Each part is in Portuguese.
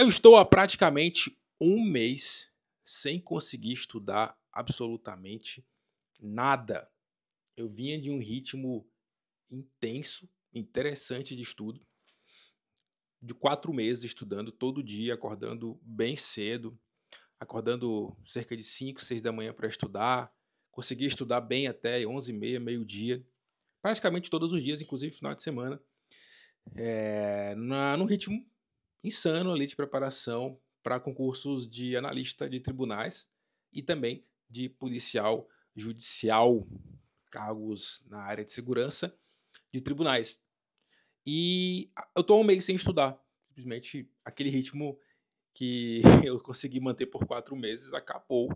Eu estou há praticamente um mês sem conseguir estudar absolutamente nada. Eu vinha de um ritmo intenso, interessante de estudo, de quatro meses estudando todo dia, acordando bem cedo, acordando cerca de cinco, seis da manhã para estudar, consegui estudar bem até onze e meia, meio-dia, praticamente todos os dias, inclusive final de semana, é, na, num ritmo insano ali de preparação para concursos de analista de tribunais e também de policial judicial, cargos na área de segurança de tribunais. E eu estou um mês sem estudar, simplesmente aquele ritmo que eu consegui manter por quatro meses acabou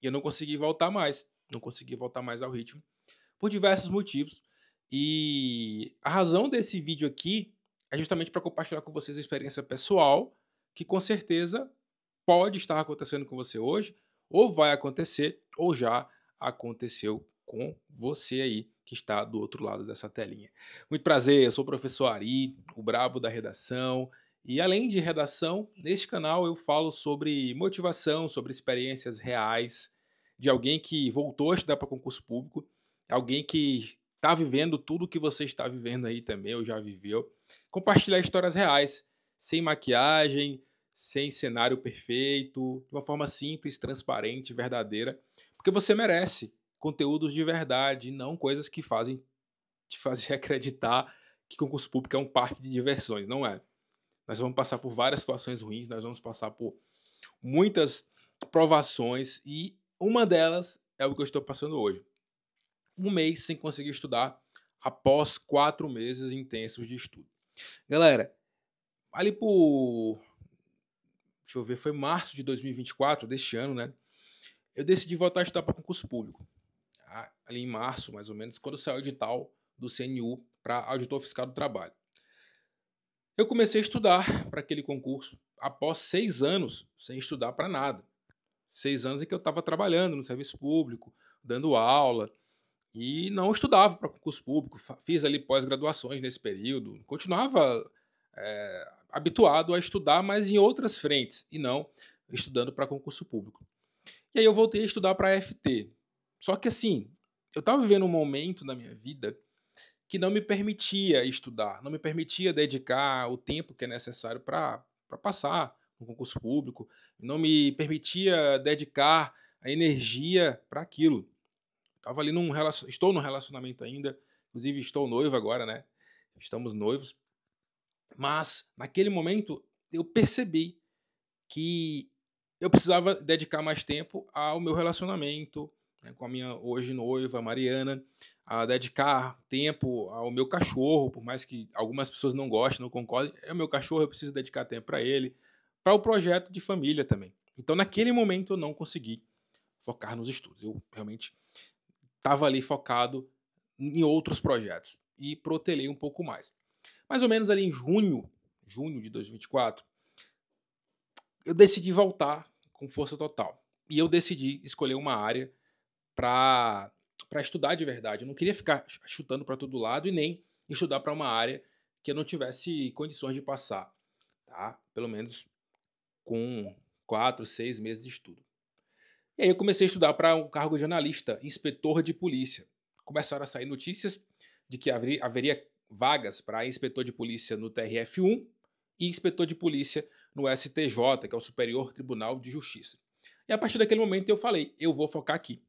e eu não consegui voltar mais, não consegui voltar mais ao ritmo por diversos motivos. E a razão desse vídeo aqui é justamente para compartilhar com vocês a experiência pessoal que com certeza pode estar acontecendo com você hoje, ou vai acontecer, ou já aconteceu com você aí que está do outro lado dessa telinha. Muito prazer, eu sou o professor Ari, o brabo da redação. E além de redação, neste canal eu falo sobre motivação, sobre experiências reais de alguém que voltou a estudar para concurso público, alguém que tá vivendo tudo que você está vivendo aí também, ou já viveu. Compartilhar histórias reais, sem maquiagem, sem cenário perfeito, de uma forma simples, transparente, verdadeira, porque você merece conteúdos de verdade, não coisas que fazem te fazer acreditar que concurso público é um parque de diversões, não é? Nós vamos passar por várias situações ruins, nós vamos passar por muitas provações e uma delas é o que eu estou passando hoje um mês sem conseguir estudar após quatro meses intensos de estudo. Galera, ali por. Deixa eu ver, foi março de 2024, deste ano, né? Eu decidi voltar a estudar para concurso público. Ah, ali em março, mais ou menos, quando saiu o edital do CNU para auditor fiscal do trabalho. Eu comecei a estudar para aquele concurso após seis anos sem estudar para nada. Seis anos em que eu estava trabalhando no serviço público, dando aula, e não estudava para concurso público, fiz ali pós-graduações nesse período, continuava é, habituado a estudar, mas em outras frentes, e não estudando para concurso público. E aí eu voltei a estudar para a FT. Só que assim, eu estava vivendo um momento na minha vida que não me permitia estudar, não me permitia dedicar o tempo que é necessário para passar no concurso público, não me permitia dedicar a energia para aquilo estava ali num relacionamento, estou num relacionamento ainda, inclusive estou noivo agora, né? Estamos noivos. Mas naquele momento eu percebi que eu precisava dedicar mais tempo ao meu relacionamento né, com a minha hoje noiva, Mariana, a dedicar tempo ao meu cachorro, por mais que algumas pessoas não gostem, não concordem, é o meu cachorro, eu preciso dedicar tempo para ele, para o projeto de família também. Então, naquele momento, eu não consegui focar nos estudos. Eu realmente estava ali focado em outros projetos e protelei um pouco mais. Mais ou menos ali em junho, junho de 2024, eu decidi voltar com força total. E eu decidi escolher uma área para para estudar de verdade. Eu não queria ficar chutando para todo lado e nem estudar para uma área que eu não tivesse condições de passar, tá? Pelo menos com quatro, seis meses de estudo. E aí eu comecei a estudar para um cargo de jornalista, inspetor de polícia. Começaram a sair notícias de que haveria vagas para inspetor de polícia no TRF1 e inspetor de polícia no STJ, que é o Superior Tribunal de Justiça. E a partir daquele momento eu falei, eu vou focar aqui.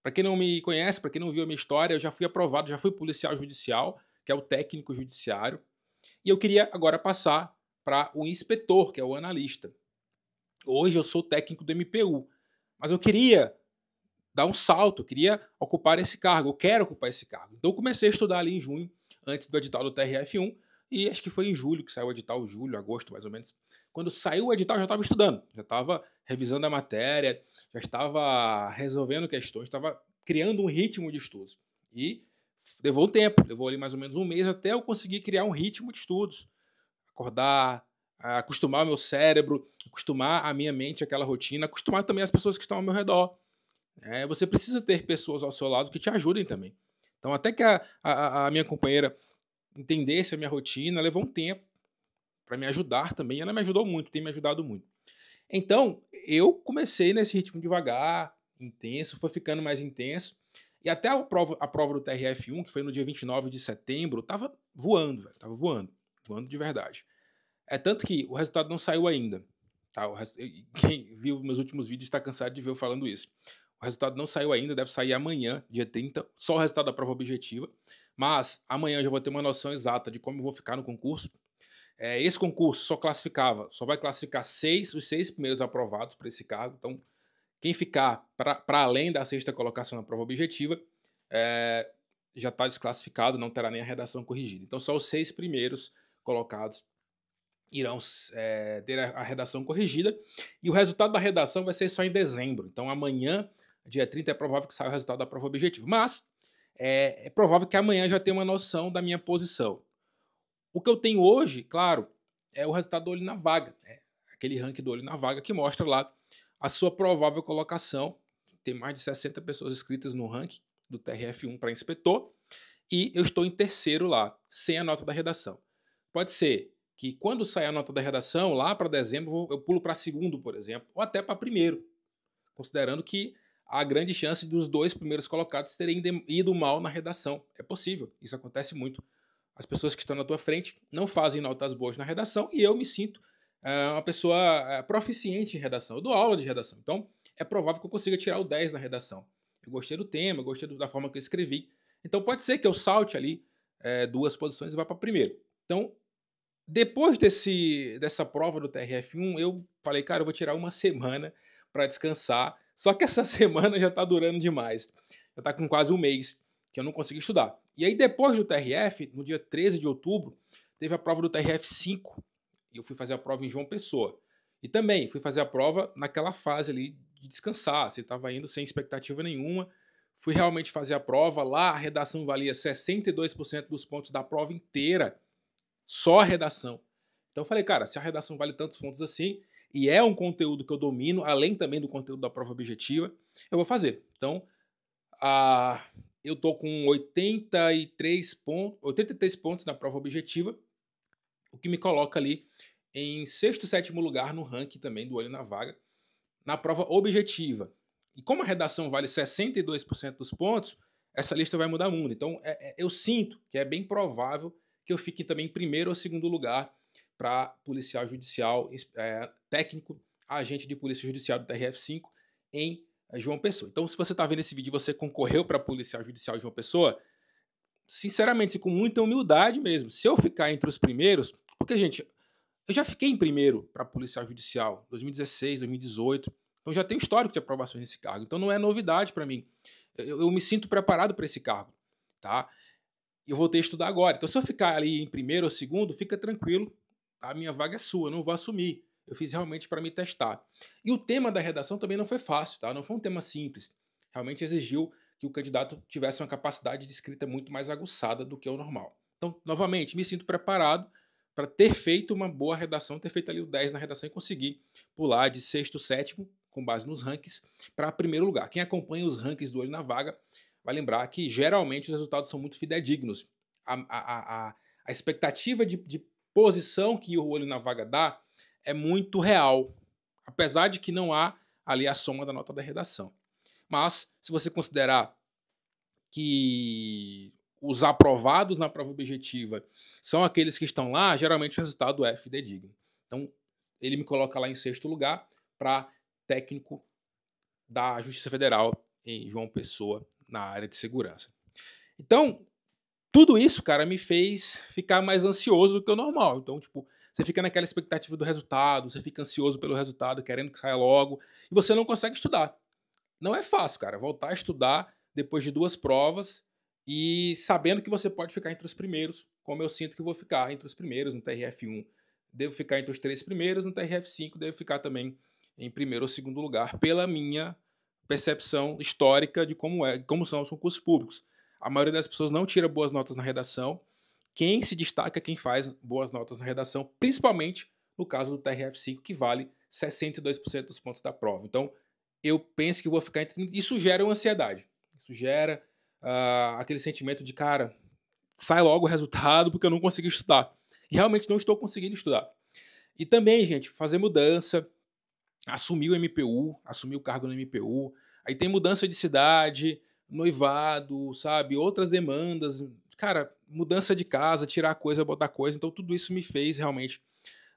Para quem não me conhece, para quem não viu a minha história, eu já fui aprovado, já fui policial judicial, que é o técnico judiciário, e eu queria agora passar para o inspetor, que é o analista. Hoje eu sou técnico do MPU, mas eu queria dar um salto, eu queria ocupar esse cargo, eu quero ocupar esse cargo. Então eu comecei a estudar ali em junho, antes do edital do TRF1, e acho que foi em julho que saiu o edital, julho, agosto mais ou menos. Quando saiu o edital, eu já estava estudando, já estava revisando a matéria, já estava resolvendo questões, estava criando um ritmo de estudos. E levou um tempo, levou ali mais ou menos um mês até eu conseguir criar um ritmo de estudos. Acordar, acostumar o meu cérebro, acostumar a minha mente àquela rotina, acostumar também as pessoas que estão ao meu redor. É, você precisa ter pessoas ao seu lado que te ajudem também. Então, até que a, a, a minha companheira entendesse a minha rotina, levou um tempo para me ajudar também. Ela me ajudou muito, tem me ajudado muito. Então, eu comecei nesse ritmo devagar, intenso, foi ficando mais intenso. E até a prova, a prova do TRF1, que foi no dia 29 de setembro, tava voando, velho, tava voando, voando de verdade. É tanto que o resultado não saiu ainda. Tá? Quem viu meus últimos vídeos está cansado de ver eu falando isso. O resultado não saiu ainda, deve sair amanhã, dia 30, só o resultado da prova objetiva. Mas amanhã eu já vou ter uma noção exata de como eu vou ficar no concurso. É, esse concurso só classificava, só vai classificar seis, os seis primeiros aprovados para esse cargo. Então, quem ficar para além da sexta colocação na prova objetiva é, já está desclassificado, não terá nem a redação corrigida. Então, só os seis primeiros colocados irão é, ter a, a redação corrigida. E o resultado da redação vai ser só em dezembro. Então, amanhã, dia 30, é provável que saia o resultado da prova objetiva. Mas é, é provável que amanhã já tenha uma noção da minha posição. O que eu tenho hoje, claro, é o resultado do olho na vaga. Né? Aquele ranking do olho na vaga que mostra lá a sua provável colocação. Tem mais de 60 pessoas inscritas no ranking do TRF1 para inspetor. E eu estou em terceiro lá, sem a nota da redação. Pode ser que quando sair a nota da redação, lá para dezembro, eu pulo para segundo, por exemplo, ou até para primeiro, considerando que há grande chance dos dois primeiros colocados terem ido mal na redação. É possível, isso acontece muito. As pessoas que estão na tua frente não fazem notas boas na redação e eu me sinto eh, uma pessoa eh, proficiente em redação. Eu dou aula de redação, então é provável que eu consiga tirar o 10 na redação. Eu gostei do tema, eu gostei da forma que eu escrevi. Então pode ser que eu salte ali eh, duas posições e vá para primeiro. Então depois desse, dessa prova do TRF1, eu falei, cara, eu vou tirar uma semana para descansar. Só que essa semana já está durando demais. Já está com quase um mês que eu não consegui estudar. E aí, depois do TRF, no dia 13 de outubro, teve a prova do TRF5. E eu fui fazer a prova em João Pessoa. E também fui fazer a prova naquela fase ali de descansar. Você estava indo sem expectativa nenhuma. Fui realmente fazer a prova. Lá a redação valia 62% dos pontos da prova inteira. Só a redação. Então eu falei, cara, se a redação vale tantos pontos assim, e é um conteúdo que eu domino, além também do conteúdo da prova objetiva, eu vou fazer. Então, a, eu tô com 83, ponto, 83 pontos na prova objetiva, o que me coloca ali em sexto, sétimo lugar no ranking também do Olho na Vaga, na prova objetiva. E como a redação vale 62% dos pontos, essa lista vai mudar muito. Então, é, é, eu sinto que é bem provável que eu fique também em primeiro ou segundo lugar para policial judicial é, técnico, agente de polícia judicial do TRF5 em é, João Pessoa. Então, se você está vendo esse vídeo e você concorreu para policial judicial de João Pessoa, sinceramente, com muita humildade mesmo, se eu ficar entre os primeiros, porque, gente, eu já fiquei em primeiro para policial judicial 2016, 2018, então já tenho histórico de aprovações nesse cargo, então não é novidade para mim. Eu, eu me sinto preparado para esse cargo, tá? eu eu voltei a estudar agora. Então, se eu ficar ali em primeiro ou segundo, fica tranquilo, tá? a minha vaga é sua, eu não vou assumir. Eu fiz realmente para me testar. E o tema da redação também não foi fácil, tá? Não foi um tema simples. Realmente exigiu que o candidato tivesse uma capacidade de escrita muito mais aguçada do que o normal. Então, novamente, me sinto preparado para ter feito uma boa redação, ter feito ali o 10 na redação e conseguir pular de sexto, sétimo, com base nos rankings, para primeiro lugar. Quem acompanha os rankings do Olho na Vaga vai lembrar que geralmente os resultados são muito fidedignos. A, a, a, a expectativa de, de posição que o olho na vaga dá é muito real, apesar de que não há ali a soma da nota da redação. Mas, se você considerar que os aprovados na prova objetiva são aqueles que estão lá, geralmente o resultado é fidedigno. Então, ele me coloca lá em sexto lugar para técnico da Justiça Federal em João Pessoa na área de segurança. Então, tudo isso, cara, me fez ficar mais ansioso do que o normal. Então, tipo, você fica naquela expectativa do resultado, você fica ansioso pelo resultado, querendo que saia logo, e você não consegue estudar. Não é fácil, cara, voltar a estudar depois de duas provas e sabendo que você pode ficar entre os primeiros, como eu sinto que vou ficar entre os primeiros no TRF1. Devo ficar entre os três primeiros, no TRF5 devo ficar também em primeiro ou segundo lugar, pela minha percepção histórica de como, é, como são os concursos públicos. A maioria das pessoas não tira boas notas na redação. Quem se destaca é quem faz boas notas na redação, principalmente no caso do TRF5, que vale 62% dos pontos da prova. Então, eu penso que vou ficar. Isso gera uma ansiedade. Isso gera uh, aquele sentimento de, cara, sai logo o resultado porque eu não consegui estudar. E realmente não estou conseguindo estudar. E também, gente, fazer mudança, assumiu o MPU, assumiu o cargo no MPU. Aí tem mudança de cidade, noivado, sabe? Outras demandas. Cara, mudança de casa, tirar coisa, botar coisa. Então, tudo isso me fez realmente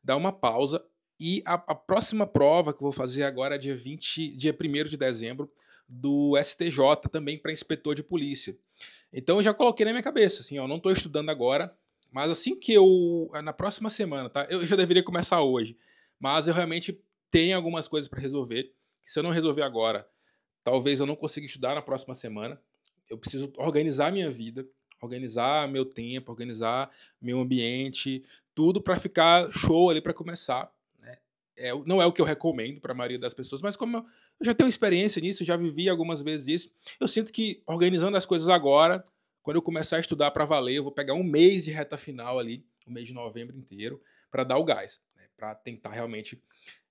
dar uma pausa. E a, a próxima prova que eu vou fazer agora é dia, 20, dia 1 de dezembro do STJ, também para inspetor de polícia. Então, eu já coloquei na minha cabeça, assim, ó, não estou estudando agora, mas assim que eu. Na próxima semana, tá? Eu já deveria começar hoje. Mas eu realmente tem algumas coisas para resolver, que se eu não resolver agora, talvez eu não consiga estudar na próxima semana. Eu preciso organizar minha vida, organizar meu tempo, organizar meu ambiente, tudo para ficar show ali para começar. Né? É, não é o que eu recomendo para a maioria das pessoas, mas como eu já tenho experiência nisso, já vivi algumas vezes isso, eu sinto que organizando as coisas agora, quando eu começar a estudar para valer, eu vou pegar um mês de reta final ali, o mês de novembro inteiro, para dar o gás, né? para tentar realmente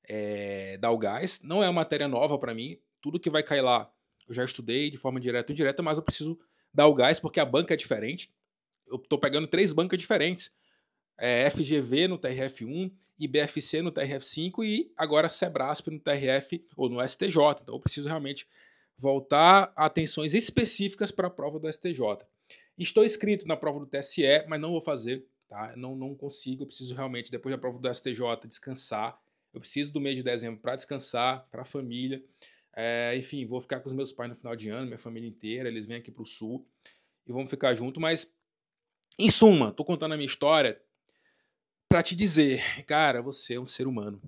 é, dar o gás. Não é uma matéria nova para mim. Tudo que vai cair lá eu já estudei de forma direta ou indireta, mas eu preciso dar o gás porque a banca é diferente. Eu estou pegando três bancas diferentes. É FGV no TRF1, IBFC no TRF5 e agora Sebrasp no TRF ou no STJ. Então eu preciso realmente voltar a atenções específicas para a prova do STJ. Estou inscrito na prova do TSE, mas não vou fazer, tá? Não, não consigo, eu preciso realmente, depois da prova do STJ, descansar eu preciso do mês de dezembro para descansar, para a família. É, enfim, vou ficar com os meus pais no final de ano, minha família inteira, eles vêm aqui para o sul e vamos ficar junto. Mas, em suma, estou contando a minha história para te dizer, cara, você é um ser humano.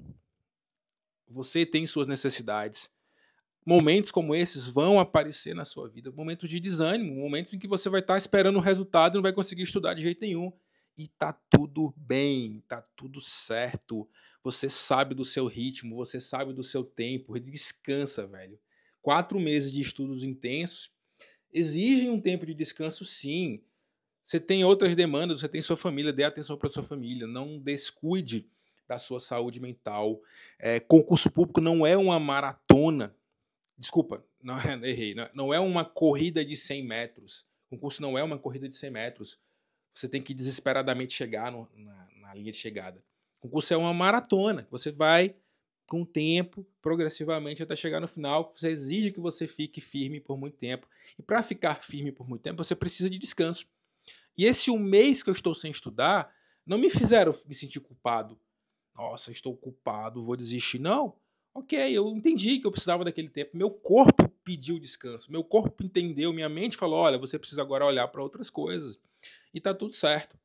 Você tem suas necessidades. Momentos como esses vão aparecer na sua vida, momentos de desânimo, momentos em que você vai estar tá esperando um resultado e não vai conseguir estudar de jeito nenhum e tá tudo bem, tá tudo certo. Você sabe do seu ritmo, você sabe do seu tempo, descansa, velho. Quatro meses de estudos intensos exigem um tempo de descanso, sim. Você tem outras demandas, você tem sua família, dê atenção para sua família, não descuide da sua saúde mental. É, concurso público não é uma maratona. Desculpa, não, é, errei. Não, é, não é uma corrida de 100 metros. Concurso não é uma corrida de 100 metros você tem que desesperadamente chegar no, na, na, linha de chegada. O concurso é uma maratona, você vai com o tempo, progressivamente até chegar no final, você exige que você fique firme por muito tempo. E para ficar firme por muito tempo, você precisa de descanso. E esse um mês que eu estou sem estudar, não me fizeram me sentir culpado. Nossa, estou culpado, vou desistir. Não. Ok, eu entendi que eu precisava daquele tempo. Meu corpo pediu descanso. Meu corpo entendeu, minha mente falou: olha, você precisa agora olhar para outras coisas e tá tudo certo.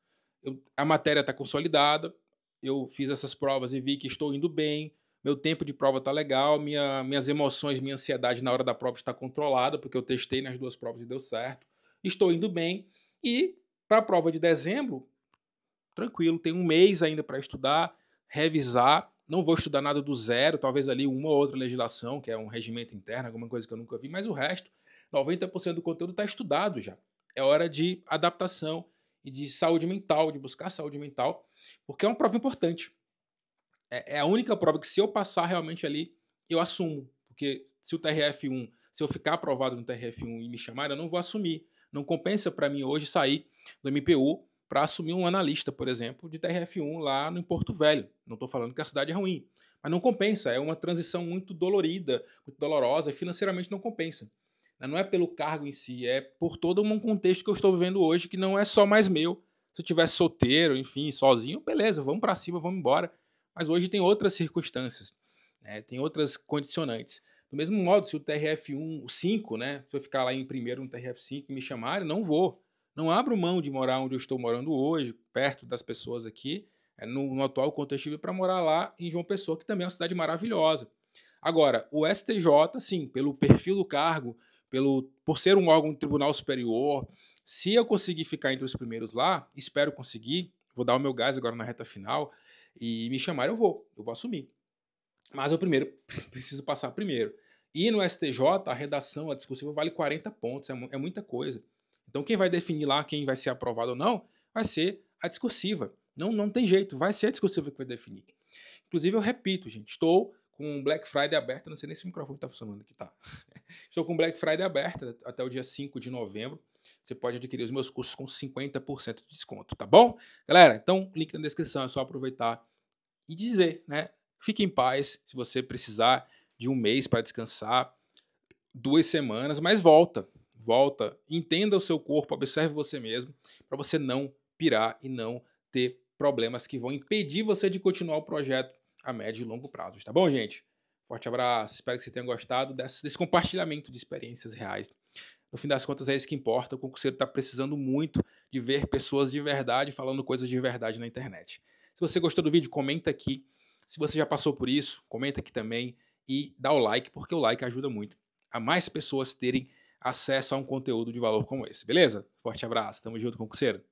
Eu, a matéria tá consolidada, eu fiz essas provas e vi que estou indo bem, meu tempo de prova tá legal, minha, minhas emoções, minha ansiedade na hora da prova está controlada, porque eu testei nas duas provas e deu certo. Estou indo bem e para a prova de dezembro, tranquilo, tem um mês ainda para estudar, revisar, não vou estudar nada do zero, talvez ali uma ou outra legislação, que é um regimento interno, alguma coisa que eu nunca vi, mas o resto, 90% do conteúdo está estudado já. É hora de adaptação, e de saúde mental, de buscar saúde mental, porque é uma prova importante. É, é a única prova que, se eu passar realmente ali, eu assumo. Porque se o TRF1, se eu ficar aprovado no TRF1 e me chamarem, eu não vou assumir. Não compensa para mim hoje sair do MPU para assumir um analista, por exemplo, de TRF1 lá no Porto Velho. Não estou falando que a cidade é ruim, mas não compensa. É uma transição muito dolorida, muito dolorosa e financeiramente não compensa. Né? Não é pelo cargo em si, é por todo um contexto que eu estou vivendo hoje, que não é só mais meu. Se eu tivesse solteiro, enfim, sozinho, beleza, vamos para cima, vamos embora. Mas hoje tem outras circunstâncias, né? tem outras condicionantes. Do mesmo modo, se o TRF1, o 5, né? Se eu ficar lá em primeiro no TRF5 e me chamarem, não vou. Não abro mão de morar onde eu estou morando hoje, perto das pessoas aqui. É, no, no atual contexto, eu para morar lá em João Pessoa, que também é uma cidade maravilhosa. Agora, o STJ, sim, pelo perfil do cargo, pelo por ser um órgão de tribunal superior. Se eu conseguir ficar entre os primeiros lá, espero conseguir, vou dar o meu gás agora na reta final e me chamar eu vou, eu vou assumir. Mas eu primeiro preciso passar primeiro. E no STJ, a redação, a discursiva vale 40 pontos, é, é muita coisa. Então quem vai definir lá quem vai ser aprovado ou não vai ser a discursiva. Não, não tem jeito, vai ser a discursiva que vai definir. Inclusive, eu repito, gente, estou com Black Friday aberta. Não sei nem se o microfone está funcionando aqui, tá? Estou com Black Friday aberta até o dia 5 de novembro. Você pode adquirir os meus cursos com 50% de desconto, tá bom? Galera, então, link na descrição, é só aproveitar e dizer, né? Fique em paz se você precisar de um mês para descansar, duas semanas, mas volta, volta, entenda o seu corpo, observe você mesmo, para você não pirar e não ter problemas que vão impedir você de continuar o projeto a médio e longo prazo, tá bom, gente? Forte abraço, espero que vocês tenham gostado desse, desse compartilhamento de experiências reais. No fim das contas, é isso que importa. O concurseiro está precisando muito de ver pessoas de verdade falando coisas de verdade na internet. Se você gostou do vídeo, comenta aqui. Se você já passou por isso, comenta aqui também e dá o like, porque o like ajuda muito a mais pessoas terem acesso a um conteúdo de valor como esse, beleza? Forte abraço, tamo junto, concurseiro.